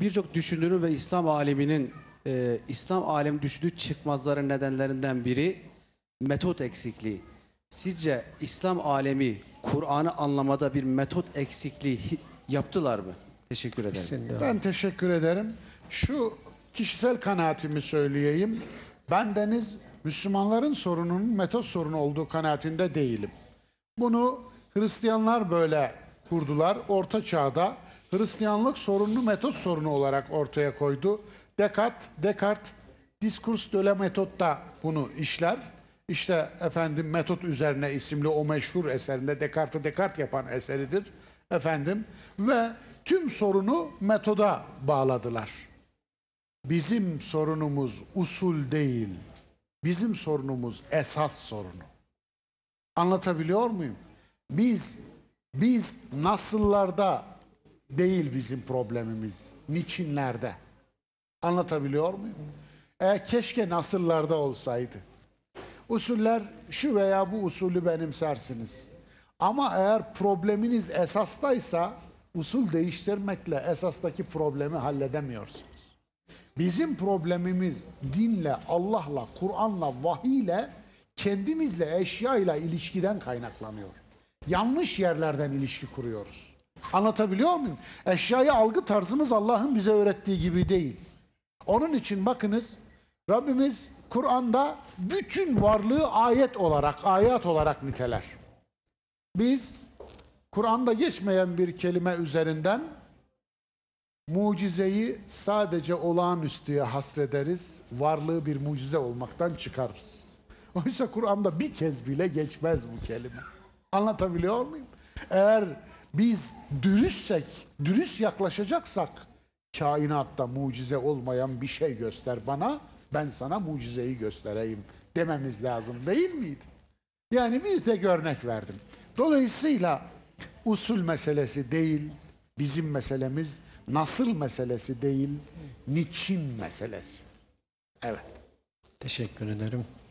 birçok düşünürün ve İslam aleminin e, İslam alem düşündüğü çıkmazların nedenlerinden biri metot eksikliği. Sizce İslam alemi Kur'an'ı anlamada bir metot eksikliği yaptılar mı? Teşekkür ederim. Ben teşekkür ederim. Şu kişisel kanaatimi söyleyeyim. Ben deniz Müslümanların sorununun metot sorunu olduğu kanaatinde değilim. Bunu Hristiyanlar böyle kurdular. Orta çağda Hristiyanlık sorunlu metot sorunu olarak ortaya koydu. Descartes, Descartes diskurs de la metotta bunu işler. İşte efendim metot üzerine isimli o meşhur eserinde Descartes'i Descartes yapan eseridir efendim ve tüm sorunu metoda bağladılar. Bizim sorunumuz usul değil. Bizim sorunumuz esas sorunu. Anlatabiliyor muyum? Biz biz nasıllarda değil bizim problemimiz. Niçinlerde. Anlatabiliyor muyum? E, keşke nasıllarda olsaydı. Usuller şu veya bu usulü benimsersiniz. Ama eğer probleminiz esastaysa usul değiştirmekle esastaki problemi halledemiyorsunuz. Bizim problemimiz dinle, Allah'la, Kur'an'la, vahiyle, kendimizle, eşyayla ilişkiden kaynaklanıyor. Yanlış yerlerden ilişki kuruyoruz. Anlatabiliyor muyum? Eşya'yı algı tarzımız Allah'ın bize öğrettiği gibi değil. Onun için bakınız Rabbimiz Kur'an'da bütün varlığı ayet olarak, ayet olarak niteler. Biz Kur'an'da geçmeyen bir kelime üzerinden mucizeyi sadece olağanüstüye hasrederiz, varlığı bir mucize olmaktan çıkarız. Oysa Kur'an'da bir kez bile geçmez bu kelime. Anlatabiliyor muyum? Eğer biz dürüstsek, dürüst yaklaşacaksak kainatta mucize olmayan bir şey göster bana, ben sana mucizeyi göstereyim dememiz lazım değil miydi? Yani bir tek örnek verdim. Dolayısıyla usul meselesi değil, bizim meselemiz nasıl meselesi değil, niçin meselesi. Evet. Teşekkür ederim.